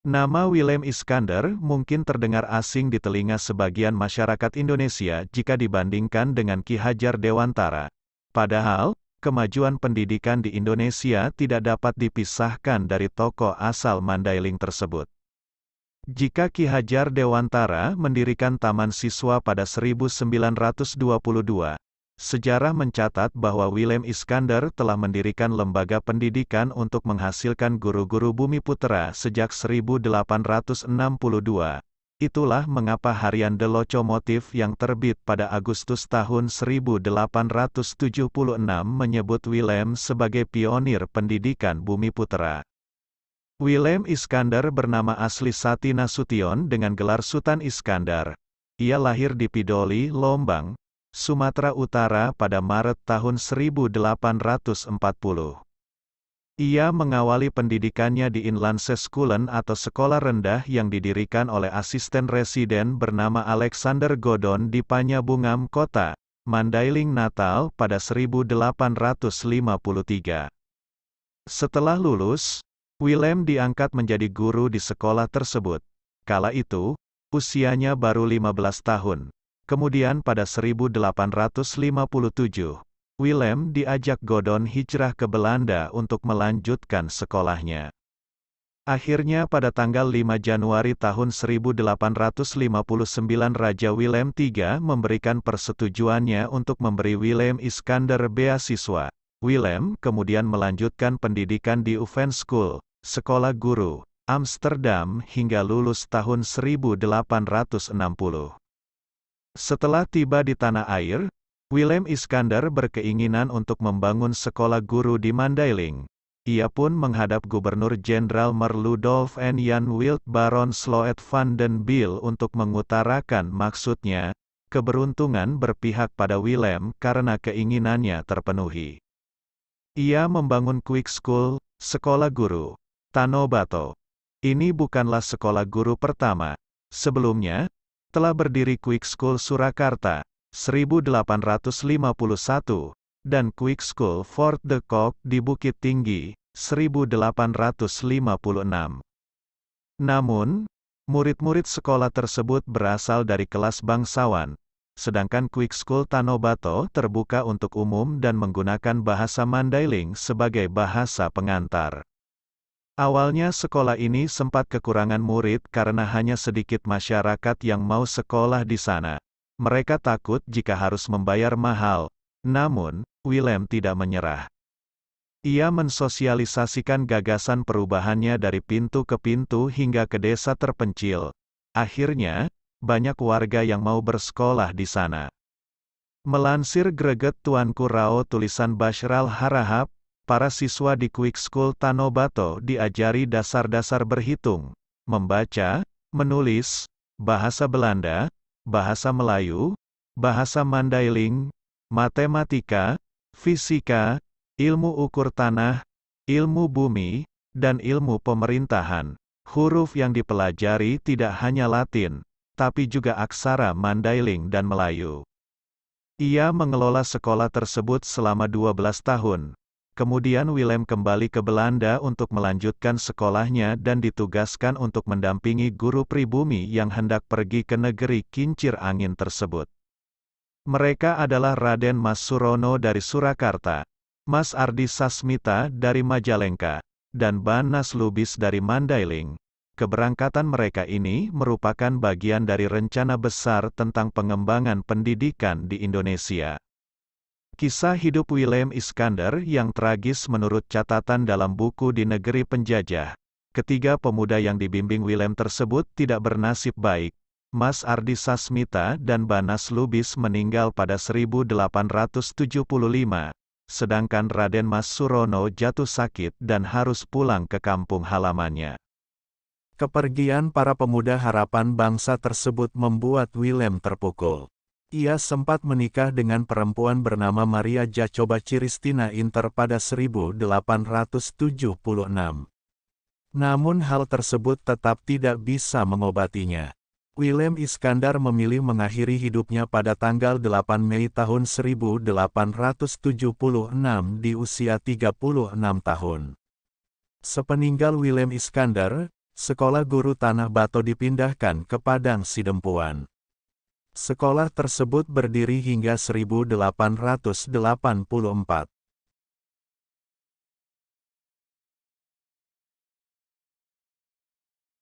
Nama Willem Iskandar mungkin terdengar asing di telinga sebagian masyarakat Indonesia jika dibandingkan dengan Ki Hajar Dewantara. Padahal, kemajuan pendidikan di Indonesia tidak dapat dipisahkan dari tokoh asal Mandailing tersebut. Jika Ki Hajar Dewantara mendirikan Taman Siswa pada 1922, Sejarah mencatat bahwa Willem Iskandar telah mendirikan lembaga pendidikan untuk menghasilkan guru-guru bumi putera sejak 1862. Itulah mengapa harian The Locomotive yang terbit pada Agustus tahun 1876 menyebut Willem sebagai pionir pendidikan bumi putera. Willem Iskandar bernama asli Sati Nasution dengan gelar Sultan Iskandar. Ia lahir di Pidoli, Lombang, Sumatera Utara pada Maret tahun 1840. Ia mengawali pendidikannya di Inland Schoolen atau sekolah rendah yang didirikan oleh asisten residen bernama Alexander Godon di Panyabungam Kota, Mandailing Natal pada 1853. Setelah lulus, Willem diangkat menjadi guru di sekolah tersebut. Kala itu, usianya baru 15 tahun. Kemudian pada 1857, Willem diajak Godon hijrah ke Belanda untuk melanjutkan sekolahnya. Akhirnya pada tanggal 5 Januari tahun 1859 Raja Willem III memberikan persetujuannya untuk memberi Willem Iskander beasiswa. Willem kemudian melanjutkan pendidikan di Uven School, sekolah guru, Amsterdam hingga lulus tahun 1860. Setelah tiba di tanah air, Willem Iskandar berkeinginan untuk membangun sekolah guru di Mandailing. Ia pun menghadap Gubernur Jenderal Merludolf N. Jan Wild Baron Sloet van den Biel untuk mengutarakan maksudnya, keberuntungan berpihak pada Willem karena keinginannya terpenuhi. Ia membangun Quick School, sekolah guru, Tanobato. Ini bukanlah sekolah guru pertama. Sebelumnya, telah berdiri Quick School Surakarta, 1851, dan Quick School Fort de Kock di Bukit Tinggi, 1856. Namun, murid-murid sekolah tersebut berasal dari kelas bangsawan, sedangkan Quick School Tanobato terbuka untuk umum dan menggunakan bahasa Mandailing sebagai bahasa pengantar. Awalnya sekolah ini sempat kekurangan murid karena hanya sedikit masyarakat yang mau sekolah di sana. Mereka takut jika harus membayar mahal. Namun, Willem tidak menyerah. Ia mensosialisasikan gagasan perubahannya dari pintu ke pintu hingga ke desa terpencil. Akhirnya, banyak warga yang mau bersekolah di sana. Melansir greget Tuanku Rao tulisan Bashral Harahap, para siswa di Quick School Tanobato diajari dasar-dasar berhitung, membaca, menulis, bahasa Belanda, bahasa Melayu, bahasa Mandailing, matematika, fisika, ilmu ukur tanah, ilmu bumi, dan ilmu pemerintahan. Huruf yang dipelajari tidak hanya Latin, tapi juga aksara Mandailing dan Melayu. Ia mengelola sekolah tersebut selama 12 tahun, Kemudian Willem kembali ke Belanda untuk melanjutkan sekolahnya dan ditugaskan untuk mendampingi guru pribumi yang hendak pergi ke negeri kincir angin tersebut. Mereka adalah Raden Mas Surono dari Surakarta, Mas Ardi Sasmita dari Majalengka, dan Ban Lubis dari Mandailing. Keberangkatan mereka ini merupakan bagian dari rencana besar tentang pengembangan pendidikan di Indonesia. Kisah hidup Willem Iskandar yang tragis menurut catatan dalam buku di negeri penjajah. Ketiga pemuda yang dibimbing Willem tersebut tidak bernasib baik. Mas Ardi Sasmita dan Banas Lubis meninggal pada 1875, sedangkan Raden Mas Surono jatuh sakit dan harus pulang ke kampung halamannya. Kepergian para pemuda harapan bangsa tersebut membuat Willem terpukul. Ia sempat menikah dengan perempuan bernama Maria Jacoba Ciristina Inter pada 1876. Namun hal tersebut tetap tidak bisa mengobatinya. Willem Iskandar memilih mengakhiri hidupnya pada tanggal 8 Mei tahun 1876 di usia 36 tahun. Sepeninggal Willem Iskandar, sekolah guru Tanah Bato dipindahkan ke Padang Sidempuan. Sekolah tersebut berdiri hingga 1884.